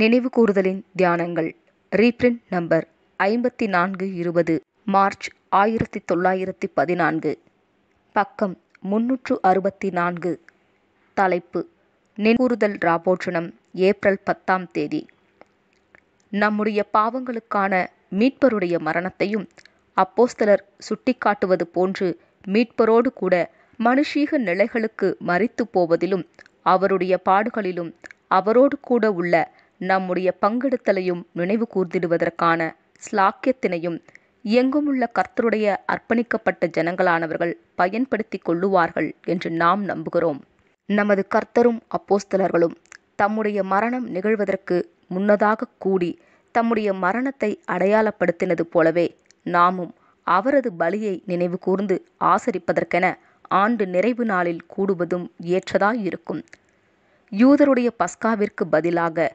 நினைவு கூறுதலின் தியானங்கள் reprint number ஐம்பத்தி நான்கு இருபது மார்ச் ஆயிரத்தி தொள்ளாயிரத்தி பதினான்கு பக்கம் முன்னூற்று அறுபத்தி நான்கு தலைப்பு நினைவுறுதல் ராபோற்றனம் ஏப்ரல் பத்தாம் தேதி நம்முடைய பாவங்களுக்கான மீட்பருடைய மரணத்தையும் அப்போஸ்தலர் சுட்டிக்காட்டுவது போன்று மீட்பரோடு கூட மனுஷீக நிலைகளுக்கு மறித்து போவதிலும் அவருடைய பாடுகளிலும் அவரோடு கூட உள்ள நம்முடைய பங்கெடுத்தலையும் நினைவு கூர்ந்திடுவதற்கான ஸ்லாக்கியத்தினையும் எங்குமுள்ள கர்த்தருடைய அர்ப்பணிக்கப்பட்ட ஜனங்களானவர்கள் பயன்படுத்தி கொள்ளுவார்கள் என்று நாம் நம்புகிறோம் நமது கர்த்தரும் அப்போஸ்தலர்களும் தம்முடைய மரணம் நிகழ்வதற்கு முன்னதாக கூடி தம்முடைய மரணத்தை அடையாளப்படுத்தினது போலவே நாமும் அவரது பலியை நினைவு கூர்ந்து ஆசரிப்பதற்கென ஆண்டு நிறைவு நாளில் கூடுவதும் ஏற்றதாயிருக்கும் இருக்கும் யூதருடைய பஸ்காவிற்கு பதிலாக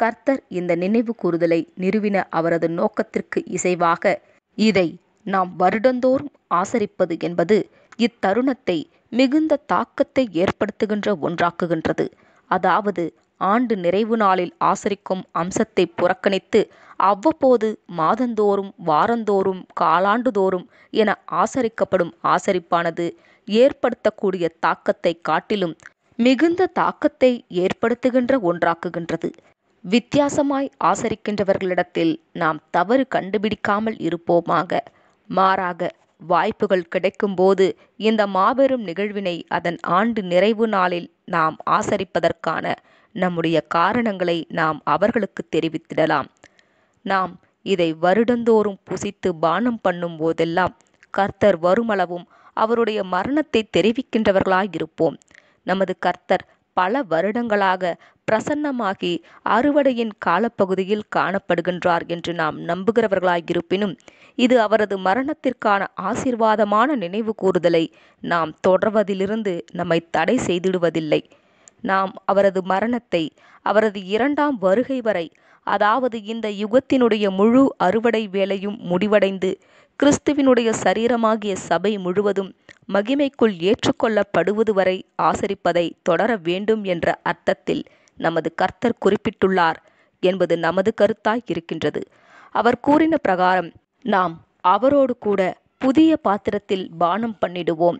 கர்த்தர் இந்த நினைவு கூறுதலை நிறுவின அவரது நோக்கத்திற்கு இசைவாக இதை நாம் வருடந்தோறும் ஆசரிப்பது என்பது இத்தருணத்தை மிகுந்த தாக்கத்தை ஏற்படுத்துகின்ற ஒன்றாக்குகின்றது அதாவது ஆண்டு நிறைவு நாளில் ஆசரிக்கும் அம்சத்தை புறக்கணித்து அவ்வப்போது மாதந்தோறும் வாரந்தோறும் காலாண்டுதோறும் என ஆசரிக்கப்படும் ஆசரிப்பானது ஏற்படுத்தக்கூடிய தாக்கத்தை காட்டிலும் மிகுந்த தாக்கத்தை ஏற்படுத்துகின்ற ஒன்றாக்குகின்றது வித்தியாசமாய் ஆசரிக்கின்றவர்களிடத்தில் நாம் தவறு கண்டுபிடிக்காமல் இருப்போமாக மாறாக வாய்ப்புகள் கிடைக்கும்போது இந்த மாபெரும் நிகழ்வினை அதன் ஆண்டு நிறைவு நாளில் நாம் ஆசரிப்பதற்கான நம்முடைய காரணங்களை நாம் அவர்களுக்கு தெரிவித்திடலாம் நாம் இதை வருடந்தோறும் புசித்து பானம் பண்ணும் போதெல்லாம் கர்த்தர் வருமளவும் அவருடைய மரணத்தை தெரிவிக்கின்றவர்களாயிருப்போம் நமது கர்த்தர் பல வருடங்களாக பிரசன்னமாகி அறுவடையின் காலப்பகுதியில் காணப்படுகின்றார் என்று நாம் நம்புகிறவர்களாயிருப்பினும் இது அவரது மரணத்திற்கான ஆசிர்வாதமான நினைவு கூறுதலை நாம் தொடர்வதிலிருந்து நம்மை தடை செய்திடுவதில்லை நாம் அவரது மரணத்தை அவரது இரண்டாம் வருகை வரை அதாவது இந்த யுகத்தினுடைய முழு அறுவடை வேலையும் முடிவடைந்து கிறிஸ்துவினுடைய சரீரமாகிய சபை முழுவதும் மகிமைக்குள் ஏற்றுக்கொள்ளப்படுவது வரை ஆசரிப்பதை தொடர வேண்டும் என்ற அர்த்தத்தில் நமது கர்த்தர் குறிப்பிட்டுள்ளார் என்பது நமது கருத்தாய் இருக்கின்றது அவர் கூறின பிரகாரம் நாம் அவரோடு கூட புதிய பாத்திரத்தில் பானம் பண்ணிடுவோம்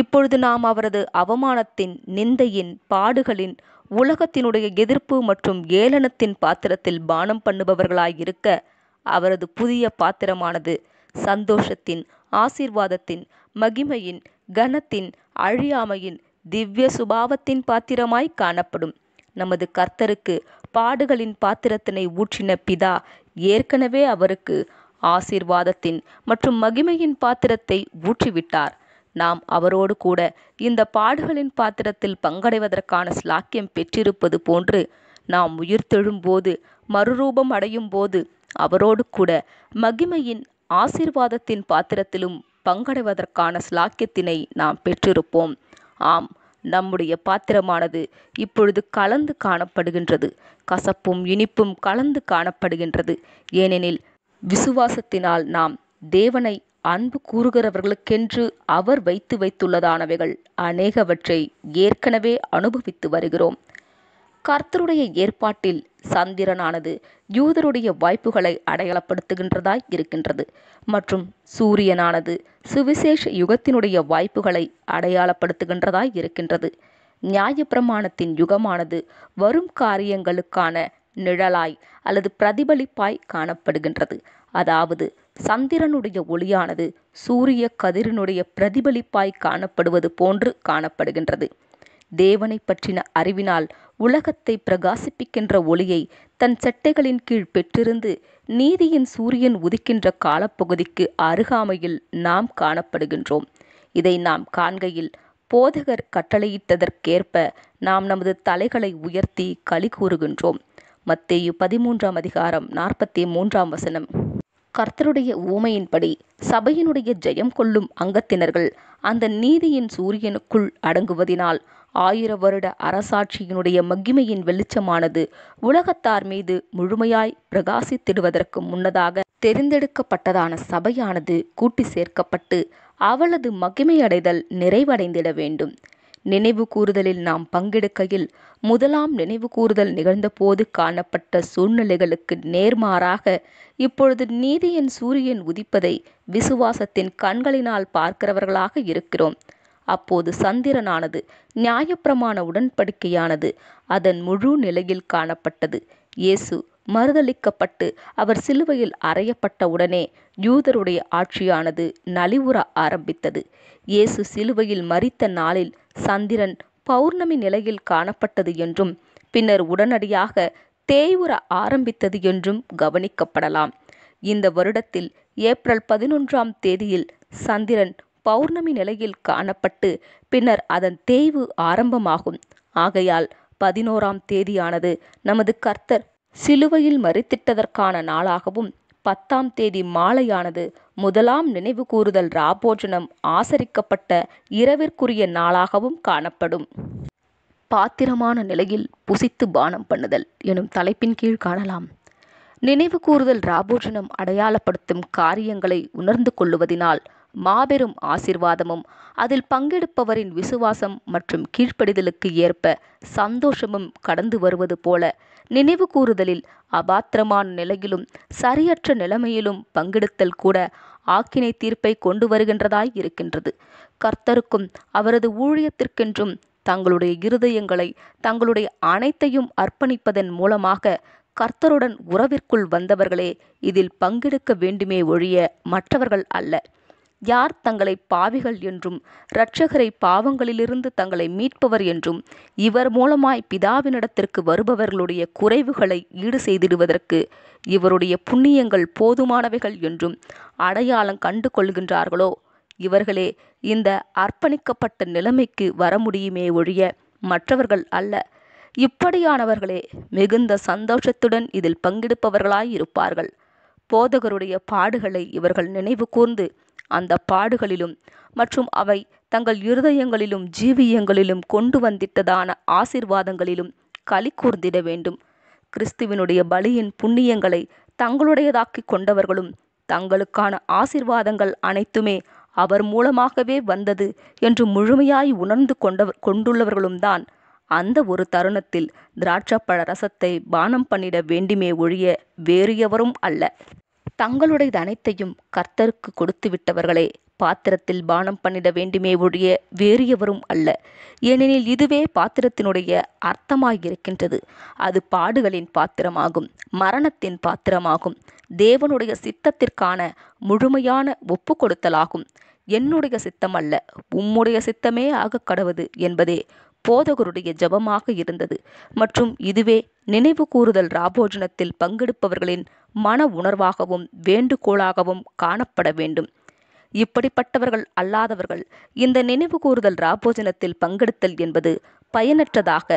இப்பொழுது நாம் அவரது அவமானத்தின் நிந்தையின் பாடுகளின் உலகத்தினுடைய எதிர்ப்பு மற்றும் ஏளனத்தின் பாத்திரத்தில் பானம் பண்ணுபவர்களாய் இருக்க அவரது புதிய பாத்திரமானது சந்தோஷத்தின் ஆசீர்வாதத்தின் மகிமையின் கனத்தின் அழியாமையின் திவ்ய சுபாவத்தின் பாத்திரமாய் காணப்படும் நமது கர்த்தருக்கு பாடுகளின் பாத்திரத்தினை ஊற்றின பிதா ஏற்கனவே அவருக்கு ஆசீர்வாதத்தின் மற்றும் மகிமையின் பாத்திரத்தை ஊற்றிவிட்டார் நாம் அவரோடு கூட இந்த பாடுகளின் பாத்திரத்தில் பங்கடைவதற்கான ஸ்லாக்கியம் பெற்றிருப்பது போன்று நாம் உயிர்த்தெழும்போது மறுரூபம் அடையும் போது அவரோடு கூட மகிமையின் ஆசீர்வாதத்தின் பாத்திரத்திலும் பங்கடைவதற்கான ஸ்லாக்கியத்தினை நாம் பெற்றிருப்போம் ஆம் நம்முடைய பாத்திரமானது இப்பொழுது கலந்து காணப்படுகின்றது கசப்பும் இனிப்பும் கலந்து காணப்படுகின்றது ஏனெனில் விசுவாசத்தினால் நாம் தேவனை அன்பு கூறுகிறவர்களுக்கென்று அவர் வைத்து வைத்துள்ளதானவைகள் அநேகவற்றை ஏற்கனவே அனுபவித்து வருகிறோம் கர்த்தருடைய ஏற்பாட்டில் சந்திரனானது யூதருடைய வாய்ப்புகளை அடையாளப்படுத்துகின்றதாய் இருக்கின்றது மற்றும் சூரியனானது சுவிசேஷ யுகத்தினுடைய வாய்ப்புகளை அடையாளப்படுத்துகின்றதாய் இருக்கின்றது நியாயப்பிரமாணத்தின் யுகமானது வரும் காரியங்களுக்கான நிழலாய் அல்லது பிரதிபலிப்பாய் காணப்படுகின்றது அதாவது சந்திரனுடைய ஒளியானது சூரிய கதிரினுடைய பிரதிபலிப்பாய் காணப்படுவது போன்று காணப்படுகின்றது தேவனை பற்றின அறிவினால் உலகத்தை பிரகாசிப்பிக்கின்ற ஒளியை தன் செட்டைகளின் கீழ் பெற்றிருந்து நீதியின் சூரியன் உதிக்கின்ற காலப்பகுதிக்கு அருகாமையில் நாம் காணப்படுகின்றோம் இதை நாம் காண்கையில் போதகர் கட்டளையிட்டதற்கேற்ப நாம் நமது தலைகளை உயர்த்தி களி கூறுகின்றோம் மத்தேயு பதிமூன்றாம் அதிகாரம் நாற்பத்தி மூன்றாம் வசனம் கர்த்தருடைய ஊமையின்படி சபையினுடைய ஜெயம் கொள்ளும் அங்கத்தினர்கள் அந்த நீதியின் சூரியனுக்குள் அடங்குவதினால் ஆயிர வருட அரசாட்சியினுடைய மகிமையின் வெளிச்சமானது உலகத்தார் மீது முழுமையாய் பிரகாசித்திடுவதற்கு முன்னதாக தெரிந்தெடுக்கப்பட்டதான சபையானது கூட்டி சேர்க்கப்பட்டு அவளது மகிமையடைதல் நிறைவடைந்திட வேண்டும் நினைவு கூறுதலில் நாம் பங்கெடுக்கையில் முதலாம் நினைவு கூறுதல் நிகழ்ந்தபோது காணப்பட்ட சூழ்நிலைகளுக்கு நேர்மாறாக இப்பொழுது நீதியின் சூரியன் உதிப்பதை விசுவாசத்தின் கண்களினால் பார்க்கிறவர்களாக இருக்கிறோம் அப்போது சந்திரனானது நியாயப்பிரமாண உடன்படிக்கையானது அதன் முழு நிலையில் காணப்பட்டது இயேசு மறுதளிக்கப்பட்டு அவர் சிலுவையில் அறையப்பட்ட உடனே யூதருடைய ஆட்சியானது நலிவுற ஆரம்பித்தது இயேசு சிலுவையில் மறித்த நாளில் சந்திரன் பௌர்ணமி நிலையில் காணப்பட்டது என்றும் பின்னர் உடனடியாக தேய்வுற ஆரம்பித்தது என்றும் கவனிக்கப்படலாம் இந்த வருடத்தில் ஏப்ரல் பதினொன்றாம் தேதியில் சந்திரன் பௌர்ணமி நிலையில் காணப்பட்டு பின்னர் அதன் தேய்வு ஆரம்பமாகும் ஆகையால் பதினோராம் தேதியானது நமது கர்த்தர் சிலுவையில் மறித்திட்டதற்கான நாளாகவும் பத்தாம் தேதி மாலையானது முதலாம் நினைவு கூறுதல் ராபோஜனம் ஆசரிக்கப்பட்ட இரவிற்குரிய நாளாகவும் காணப்படும் பாத்திரமான நிலையில் புசித்து பானம் பண்ணுதல் எனும் தலைப்பின் கீழ் காணலாம் நினைவு கூறுதல் ராபோஜனம் அடையாளப்படுத்தும் காரியங்களை உணர்ந்து கொள்ளுவதினால் மாபெரும் ஆசிர்வாதமும் அதில் பங்கெடுப்பவரின் விசுவாசம் மற்றும் கீழ்ப்படிதலுக்கு ஏற்ப சந்தோஷமும் கடந்து வருவது போல நினைவு கூறுதலில் அபாத்திரமான நிலையிலும் சரியற்ற நிலைமையிலும் பங்கெடுத்தல் கூட ஆக்கினை தீர்ப்பை கொண்டு வருகின்றதாய் இருக்கின்றது கர்த்தருக்கும் அவரது ஊழியத்திற்கென்றும் தங்களுடைய இருதயங்களை தங்களுடைய அனைத்தையும் அர்ப்பணிப்பதன் மூலமாக கர்த்தருடன் உறவிற்குள் வந்தவர்களே இதில் பங்கெடுக்க வேண்டுமே ஒழிய மற்றவர்கள் அல்ல யார் தங்களை பாவிகள் என்றும் இரட்சகரை பாவங்களிலிருந்து தங்களை மீட்பவர் என்றும் இவர் மூலமாய் பிதாவினிடத்திற்கு வருபவர்களுடைய குறைவுகளை ஈடு செய்திடுவதற்கு இவருடைய புண்ணியங்கள் போதுமானவைகள் என்றும் அடையாளம் கண்டு கொள்கின்றார்களோ இவர்களே இந்த அர்ப்பணிக்கப்பட்ட நிலைமைக்கு வர முடியுமே ஒழிய மற்றவர்கள் அல்ல இப்படியானவர்களே மிகுந்த சந்தோஷத்துடன் இதில் பங்கெடுப்பவர்களாய் இருப்பார்கள் போதகருடைய பாடுகளை இவர்கள் நினைவு கூர்ந்து அந்த பாடுகளிலும் மற்றும் அவை தங்கள் இருதயங்களிலும் ஜீவியங்களிலும் கொண்டு வந்திட்டதான ஆசிர்வாதங்களிலும் களி கூர்ந்திட வேண்டும் கிறிஸ்துவினுடைய பலியின் புண்ணியங்களை தங்களுடையதாக்கி கொண்டவர்களும் தங்களுக்கான ஆசிர்வாதங்கள் அனைத்துமே அவர் மூலமாகவே வந்தது என்று முழுமையாய் உணர்ந்து கொண்டவர் கொண்டுள்ளவர்களும் தான் அந்த ஒரு தருணத்தில் திராட்சப்பழ ரசத்தை பானம் பண்ணிட வேண்டுமே ஒழிய வேறு எவரும் அல்ல தங்களுடையது அனைத்தையும் கர்த்தருக்கு கொடுத்து விட்டவர்களே பாத்திரத்தில் பானம் பண்ணிட வேண்டுமே ஒழிய வேறு எவரும் அல்ல ஏனெனில் இதுவே பாத்திரத்தினுடைய அர்த்தமாயிருக்கின்றது அது பாடுகளின் பாத்திரமாகும் மரணத்தின் பாத்திரமாகும் தேவனுடைய சித்தத்திற்கான முழுமையான ஒப்பு கொடுத்தலாகும் என்னுடைய சித்தம் அல்ல உம்முடைய சித்தமே ஆக கடவுது என்பதே போதகருடைய ஜபமாக இருந்தது மற்றும் இதுவே நினைவு கூறுதல் ராபோஜனத்தில் பங்கெடுப்பவர்களின் மன உணர்வாகவும் வேண்டுகோளாகவும் காணப்பட வேண்டும் இப்படிப்பட்டவர்கள் அல்லாதவர்கள் இந்த நினைவு கூறுதல் ராபோஜனத்தில் பங்கெடுத்தல் என்பது பயனற்றதாக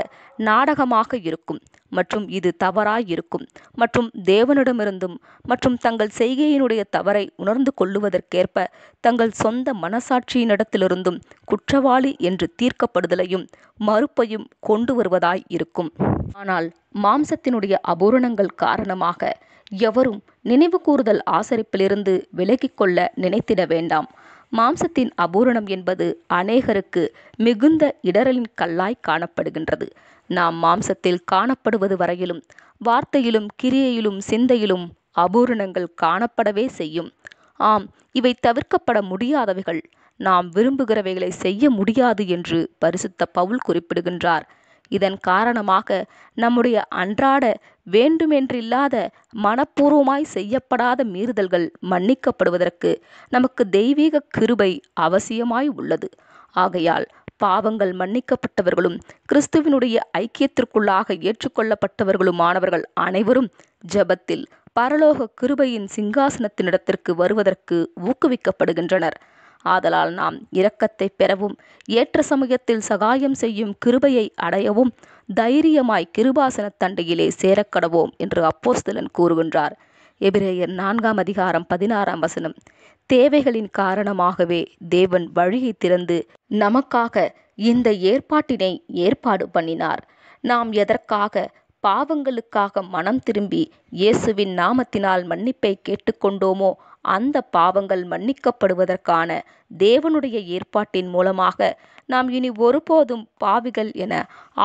நாடகமாக இருக்கும் மற்றும் இது தவறாயிருக்கும் மற்றும் தேவனிடமிருந்தும் மற்றும் தங்கள் செய்கையினுடைய தவறை உணர்ந்து கொள்ளுவதற்கேற்ப தங்கள் சொந்த மனசாட்சியினிடத்திலிருந்தும் குற்றவாளி என்று தீர்க்கப்படுதலையும் மறுப்பையும் கொண்டு வருவதாய் இருக்கும் ஆனால் மாம்சத்தினுடைய அபூரணங்கள் காரணமாக எவரும் நினைவு கூறுதல் ஆசரிப்பிலிருந்து விலகிக்கொள்ள நினைத்திட வேண்டாம் மாம்சத்தின் அபூரணம் என்பது அநேகருக்கு மிகுந்த இடரலின் கல்லாய் காணப்படுகின்றது நாம் மாம்சத்தில் காணப்படுவது வரையிலும் வார்த்தையிலும் கிரியையிலும் சிந்தையிலும் அபூரணங்கள் காணப்படவே செய்யும் ஆம் இவை தவிர்க்கப்பட முடியாதவைகள் நாம் விரும்புகிறவைகளை செய்ய முடியாது என்று பரிசுத்த பவுல் குறிப்பிடுகின்றார் இதன் காரணமாக நம்முடைய அன்றாட வேண்டுமென்றில்லாத மனப்பூர்வமாய் செய்யப்படாத மீறுதல்கள் மன்னிக்கப்படுவதற்கு நமக்கு தெய்வீக கிருபை அவசியமாய் உள்ளது ஆகையால் பாவங்கள் மன்னிக்கப்பட்டவர்களும் கிறிஸ்துவினுடைய ஐக்கியத்திற்குள்ளாக ஏற்றுக்கொள்ளப்பட்டவர்களுமானவர்கள் அனைவரும் ஜபத்தில் பரலோக கிருபையின் சிங்காசனத்தினிடத்திற்கு வருவதற்கு ஊக்குவிக்கப்படுகின்றனர் ஆதலால் நாம் இரக்கத்தை பெறவும் ஏற்ற சமயத்தில் சகாயம் செய்யும் கிருபையை அடையவும் தைரியமாய் கிருபாசன தண்டையிலே சேரக்கடவோம் என்று அப்போஸ்தலன் கூறுகின்றார் எபிரேயர் நான்காம் அதிகாரம் பதினாறாம் வசனம் தேவைகளின் காரணமாகவே தேவன் வழியை திறந்து நமக்காக இந்த ஏற்பாட்டினை ஏற்பாடு பண்ணினார் நாம் எதற்காக பாவங்களுக்காக மனம் திரும்பி இயேசுவின் நாமத்தினால் மன்னிப்பை கேட்டுக்கொண்டோமோ அந்த பாவங்கள் மன்னிக்கப்படுவதற்கான தேவனுடைய ஏற்பாட்டின் மூலமாக நாம் இனி ஒருபோதும் பாவிகள் என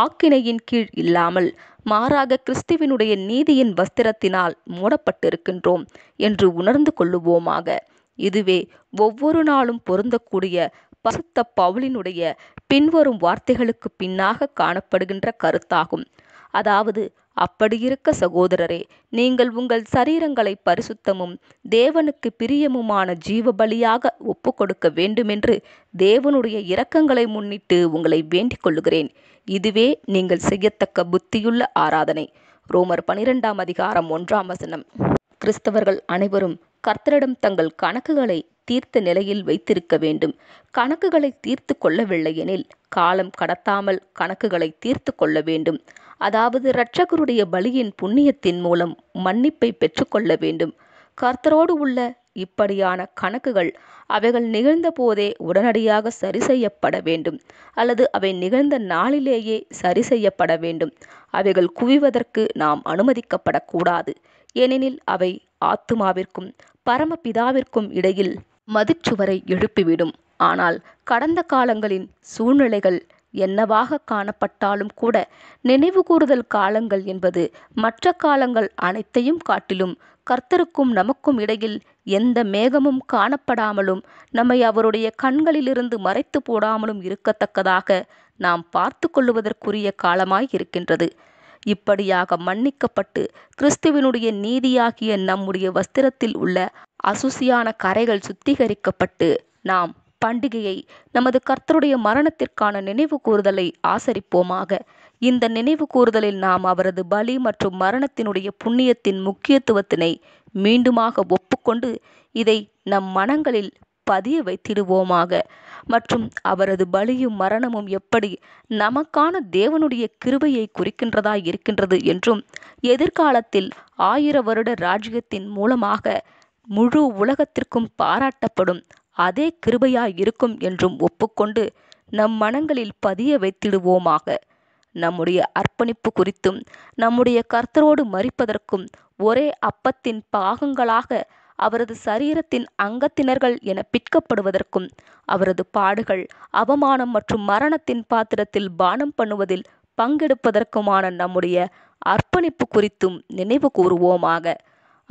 ஆக்கினையின் கீழ் இல்லாமல் மாறாக கிறிஸ்துவினுடைய நீதியின் வஸ்திரத்தினால் மூடப்பட்டிருக்கின்றோம் என்று உணர்ந்து கொள்ளுவோமாக இதுவே ஒவ்வொரு நாளும் பொருந்தக்கூடிய பசுத்த பவுலினுடைய பின்வரும் வார்த்தைகளுக்கு பின்னாக காணப்படுகின்ற கருத்தாகும் அதாவது அப்படியிருக்க சகோதரரே நீங்கள் உங்கள் சரீரங்களை பரிசுத்தமும் தேவனுக்கு பிரியமுமான ஜீவ பலியாக ஒப்பு கொடுக்க வேண்டுமென்று தேவனுடைய இரக்கங்களை முன்னிட்டு உங்களை வேண்டிக் கொள்ளுகிறேன் இதுவே நீங்கள் செய்யத்தக்க புத்தியுள்ள ஆராதனை ரோமர் பனிரெண்டாம் அதிகாரம் ஒன்றாம் வசனம் கிறிஸ்தவர்கள் அனைவரும் கர்த்தரிடம் தங்கள் கணக்குகளை தீர்த்த நிலையில் வைத்திருக்க வேண்டும் கணக்குகளை தீர்த்து கொள்ளவில்லை எனில் காலம் கடத்தாமல் கணக்குகளை தீர்த்து கொள்ள வேண்டும் அதாவது இரட்சகருடைய பலியின் புண்ணியத்தின் மூலம் மன்னிப்பை பெற்றுக்கொள்ள வேண்டும் கர்த்தரோடு உள்ள இப்படியான கணக்குகள் அவைகள் நிகழ்ந்த போதே உடனடியாக சரி செய்யப்பட வேண்டும் அல்லது அவை நிகழ்ந்த நாளிலேயே சரி செய்யப்பட வேண்டும் அவைகள் குவிவதற்கு நாம் அனுமதிக்கப்படக்கூடாது ஏனெனில் அவை ஆத்துமாவிற்கும் பரமபிதாவிற்கும் இடையில் மதிச்சுவரை எழுப்பிவிடும் ஆனால் கடந்த காலங்களின் சூழ்நிலைகள் என்னவாக காணப்பட்டாலும் கூட நினைவுகூறுதல் காலங்கள் என்பது மற்ற காலங்கள் அனைத்தையும் காட்டிலும் கர்த்தருக்கும் நமக்கும் இடையில் எந்த மேகமும் காணப்படாமலும் நம்மை அவருடைய கண்களிலிருந்து மறைத்து போடாமலும் இருக்கத்தக்கதாக நாம் பார்த்து கொள்ளுவதற்குரிய காலமாய் இருக்கின்றது இப்படியாக மன்னிக்கப்பட்டு கிறிஸ்துவினுடைய நீதியாகிய நம்முடைய வஸ்திரத்தில் உள்ள அசுசியான கரைகள் சுத்திகரிக்கப்பட்டு நாம் பண்டிகையை நமது கர்த்தருடைய மரணத்திற்கான நினைவு கூறுதலை ஆசரிப்போமாக இந்த நினைவு கூறுதலில் நாம் அவரது பலி மற்றும் மரணத்தினுடைய புண்ணியத்தின் முக்கியத்துவத்தினை மீண்டுமாக ஒப்புக்கொண்டு இதை நம் மனங்களில் பதிய வைத்திடுவோமாக மற்றும் அவரது பலியும் மரணமும் எப்படி நமக்கான தேவனுடைய கிருபையை குறிக்கின்றதா இருக்கின்றது என்றும் எதிர்காலத்தில் ஆயிர வருட ராஜ்யத்தின் மூலமாக முழு உலகத்திற்கும் பாராட்டப்படும் அதே கிருபையாய் இருக்கும் என்றும் ஒப்புக்கொண்டு நம் மனங்களில் பதிய வைத்திடுவோமாக நம்முடைய அர்ப்பணிப்பு குறித்தும் நம்முடைய கர்த்தரோடு மறிப்பதற்கும் ஒரே அப்பத்தின் பாகங்களாக அவரது சரீரத்தின் அங்கத்தினர்கள் என பிற்கப்படுவதற்கும் அவரது பாடுகள் அவமானம் மற்றும் மரணத்தின் பாத்திரத்தில் பானம் பண்ணுவதில் பங்கெடுப்பதற்குமான நம்முடைய அர்ப்பணிப்பு குறித்தும் நினைவு கூறுவோமாக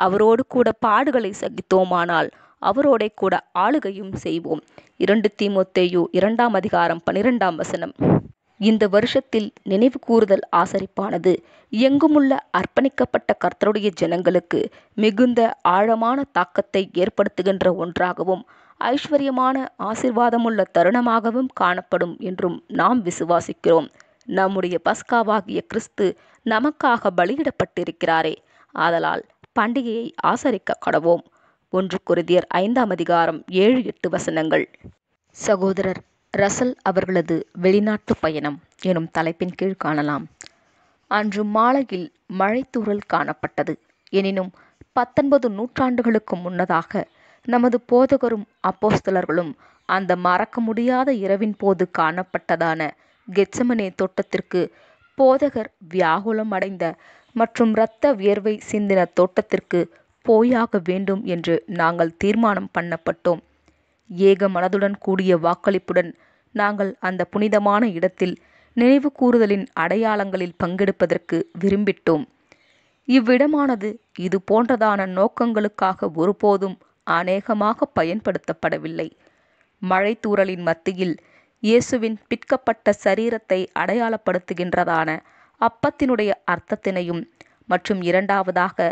அவரோடு கூட பாடுகளை சகித்தோமானால் அவரோட கூட ஆளுகையும் செய்வோம் இரண்டு தீமோத்தேயு இரண்டாம் அதிகாரம் பனிரெண்டாம் வசனம் இந்த வருஷத்தில் நினைவு கூறுதல் ஆசரிப்பானது எங்குமுள்ள அர்ப்பணிக்கப்பட்ட கர்த்தருடைய ஜனங்களுக்கு மிகுந்த ஆழமான தாக்கத்தை ஏற்படுத்துகின்ற ஒன்றாகவும் ஐஸ்வர்யமான ஆசிர்வாதமுள்ள தருணமாகவும் காணப்படும் என்றும் நாம் விசுவாசிக்கிறோம் நம்முடைய பஸ்காவாகிய கிறிஸ்து நமக்காக பலியிடப்பட்டிருக்கிறாரே ஆதலால் பண்டிகையை ஆசரிக்க கடவோம் ஒன்று குருதியர் ஐந்தாம் அதிகாரம் ஏழு எட்டு வசனங்கள் சகோதரர் ரசல் அவர்களது வெளிநாட்டு பயணம் எனும் தலைப்பின் கீழ் காணலாம் அன்று மாலையில் மழைத்தூறல் காணப்பட்டது எனினும் பத்தொன்பது நூற்றாண்டுகளுக்கு முன்னதாக நமது போதகரும் அப்போஸ்தலர்களும் அந்த மறக்க முடியாத இரவின் போது காணப்பட்டதான கெச்சமனே தோட்டத்திற்கு போதகர் வியாகுலம் அடைந்த மற்றும் இரத்த வியர்வை சிந்தின தோட்டத்திற்கு போயாக வேண்டும் என்று நாங்கள் தீர்மானம் பண்ணப்பட்டோம் ஏக மனதுடன் கூடிய வாக்களிப்புடன் நாங்கள் அந்த புனிதமான இடத்தில் நினைவு கூறுதலின் அடையாளங்களில் பங்கெடுப்பதற்கு விரும்பிட்டோம் இவ்விடமானது இது போன்றதான நோக்கங்களுக்காக ஒருபோதும் அநேகமாக பயன்படுத்தப்படவில்லை மழைத்தூறலின் மத்தியில் இயேசுவின் பிற்கப்பட்ட சரீரத்தை அடையாளப்படுத்துகின்றதான அப்பத்தினுடைய அர்த்தத்தினையும் மற்றும் இரண்டாவதாக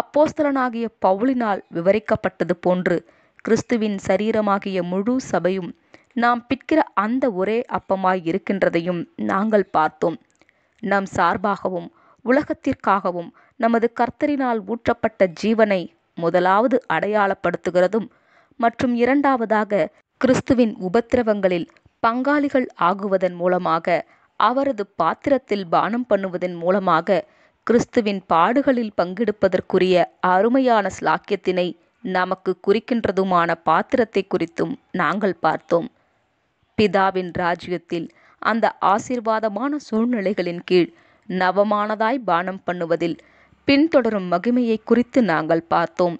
அப்போஸ்தலனாகிய பவுலினால் விவரிக்கப்பட்டது போன்று கிறிஸ்துவின் சரீரமாகிய முழு சபையும் நாம் பிற்கிற அந்த ஒரே அப்பமாய் இருக்கின்றதையும் நாங்கள் பார்த்தோம் நம் சார்பாகவும் உலகத்திற்காகவும் நமது கர்த்தரினால் ஊற்றப்பட்ட ஜீவனை முதலாவது அடையாளப்படுத்துகிறதும் மற்றும் இரண்டாவதாக கிறிஸ்துவின் உபத்திரவங்களில் பங்காளிகள் ஆகுவதன் மூலமாக அவரது பாத்திரத்தில் பானம் பண்ணுவதன் மூலமாக கிறிஸ்துவின் பாடுகளில் பங்கெடுப்பதற்குரிய அருமையான ஸ்லாக்கியத்தினை நமக்கு குறிக்கின்றதுமான பாத்திரத்தை குறித்தும் நாங்கள் பார்த்தோம் பிதாவின் ராஜ்யத்தில் அந்த ஆசிர்வாதமான சூழ்நிலைகளின் கீழ் நவமானதாய் பானம் பண்ணுவதில் பின்தொடரும் மகிமையை குறித்து நாங்கள் பார்த்தோம்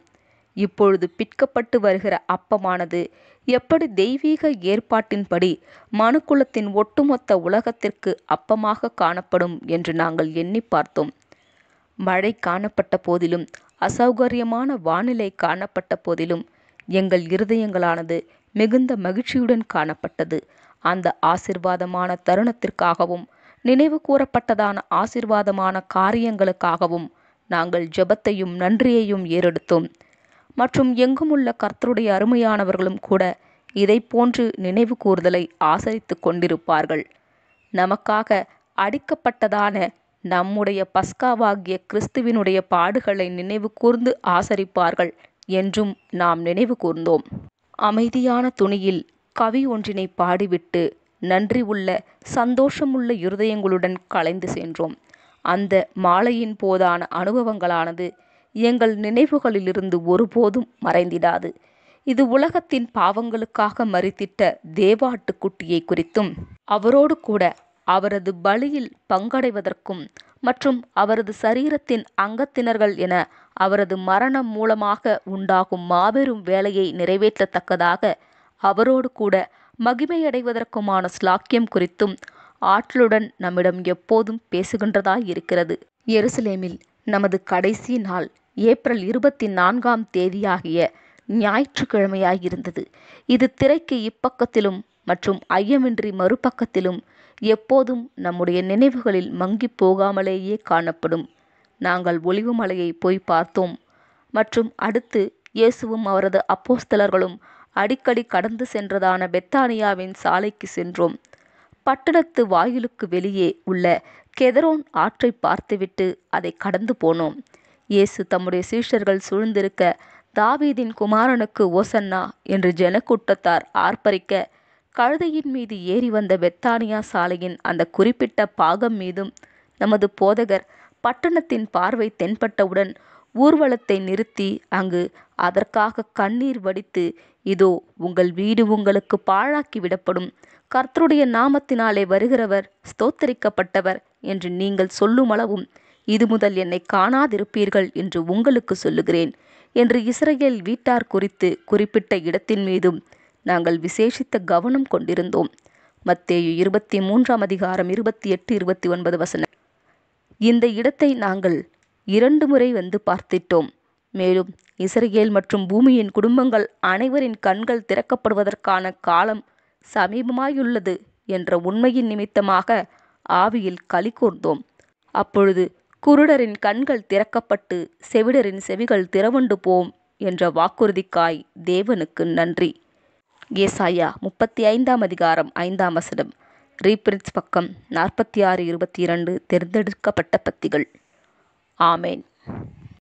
இப்பொழுது பிற்கப்பட்டு வருகிற அப்பமானது எப்படி தெய்வீக ஏற்பாட்டின்படி மனுக்குலத்தின் ஒட்டுமொத்த உலகத்திற்கு அப்பமாக காணப்படும் என்று நாங்கள் எண்ணி பார்த்தோம் மழை காணப்பட்ட போதிலும் அசௌகரியமான வானிலை காணப்பட்ட போதிலும் எங்கள் இருதயங்களானது மிகுந்த மகிழ்ச்சியுடன் காணப்பட்டது அந்த ஆசிர்வாதமான தருணத்திற்காகவும் நினைவு கூறப்பட்டதான ஆசிர்வாதமான காரியங்களுக்காகவும் நாங்கள் ஜெபத்தையும் நன்றியையும் ஏறெடுத்தோம் மற்றும் எங்குமுள்ள கர்த்தருடைய அருமையானவர்களும் கூட இதை போன்று நினைவு கூறுதலை ஆசரித்து கொண்டிருப்பார்கள் நமக்காக அடிக்கப்பட்டதான நம்முடைய பஸ்காவாகிய கிறிஸ்துவினுடைய பாடுகளை நினைவு கூர்ந்து ஆசரிப்பார்கள் என்றும் நாம் நினைவு கூர்ந்தோம் அமைதியான துணியில் கவி ஒன்றினை பாடிவிட்டு நன்றி உள்ள சந்தோஷமுள்ள இருதயங்களுடன் கலைந்து சென்றோம் அந்த மாலையின் போதான அனுபவங்களானது எங்கள் நினைவுகளிலிருந்து ஒருபோதும் மறைந்திடாது இது உலகத்தின் பாவங்களுக்காக மறித்திட்ட தேவாட்டுக்குட்டியை குறித்தும் அவரோடு கூட அவரது பலியில் பங்கடைவதற்கும் மற்றும் அவரது சரீரத்தின் அங்கத்தினர்கள் என அவரது மரணம் மூலமாக உண்டாகும் மாபெரும் வேலையை நிறைவேற்றத்தக்கதாக அவரோடு கூட மகிமையடைவதற்குமான ஸ்லாக்கியம் குறித்தும் ஆற்றலுடன் நம்மிடம் எப்போதும் பேசுகின்றதாய் இருக்கிறது எருசலேமில் நமது கடைசி நாள் ஏப்ரல் இருபத்தி நான்காம் தேதியாகிய ஞாயிற்றுக்கிழமையாயிருந்தது இது திரைக்கு இப்பக்கத்திலும் மற்றும் ஐயமின்றி மறுபக்கத்திலும் எப்போதும் நம்முடைய நினைவுகளில் மங்கி போகாமலேயே காணப்படும் நாங்கள் ஒளிவு மலையை போய் பார்த்தோம் மற்றும் அடுத்து இயேசுவும் அவரது அப்போஸ்தலர்களும் அடிக்கடி கடந்து சென்றதான பெத்தானியாவின் சாலைக்கு சென்றோம் பட்டணத்து வாயிலுக்கு வெளியே உள்ள கெதரோன் ஆற்றை பார்த்துவிட்டு அதை கடந்து போனோம் இயேசு தம்முடைய சீஷர்கள் சூழ்ந்திருக்க தாவீதின் குமாரனுக்கு ஓசன்னா என்று ஜனக்கூட்டத்தார் ஆர்ப்பரிக்க கழுதையின் மீது ஏறி வந்த பெத்தானியா சாலையின் அந்த குறிப்பிட்ட பாகம் மீதும் நமது போதகர் பட்டணத்தின் பார்வை தென்பட்டவுடன் ஊர்வலத்தை நிறுத்தி அங்கு அதற்காக கண்ணீர் வடித்து இதோ உங்கள் வீடு உங்களுக்கு பாழாக்கி விடப்படும் கர்த்தருடைய நாமத்தினாலே வருகிறவர் ஸ்தோத்தரிக்கப்பட்டவர் என்று நீங்கள் சொல்லும் அளவும் இது முதல் என்னை காணாதிருப்பீர்கள் என்று உங்களுக்கு சொல்லுகிறேன் என்று இஸ்ரேல் வீட்டார் குறித்து குறிப்பிட்ட இடத்தின் மீதும் நாங்கள் விசேஷித்த கவனம் கொண்டிருந்தோம் மத்தேயு இருபத்தி மூன்றாம் அதிகாரம் இருபத்தி எட்டு இருபத்தி ஒன்பது வசனம் இந்த இடத்தை நாங்கள் இரண்டு முறை வந்து பார்த்திட்டோம் மேலும் இசரியேல் மற்றும் பூமியின் குடும்பங்கள் அனைவரின் கண்கள் திறக்கப்படுவதற்கான காலம் சமீபமாயுள்ளது என்ற உண்மையின் நிமித்தமாக ஆவியில் களி கூர்ந்தோம் அப்பொழுது குருடரின் கண்கள் திறக்கப்பட்டு செவிடரின் செவிகள் திறவுண்டு போம் என்ற வாக்குறுதிக்காய் தேவனுக்கு நன்றி ஏசாயா முப்பத்தி ஐந்தாம் அதிகாரம் ஐந்தாம் வசனம் ரீபிரிட்ஸ் பக்கம் நாற்பத்தி ஆறு இருபத்தி இரண்டு தேர்ந்தெடுக்கப்பட்ட பத்திகள் ஆமேன்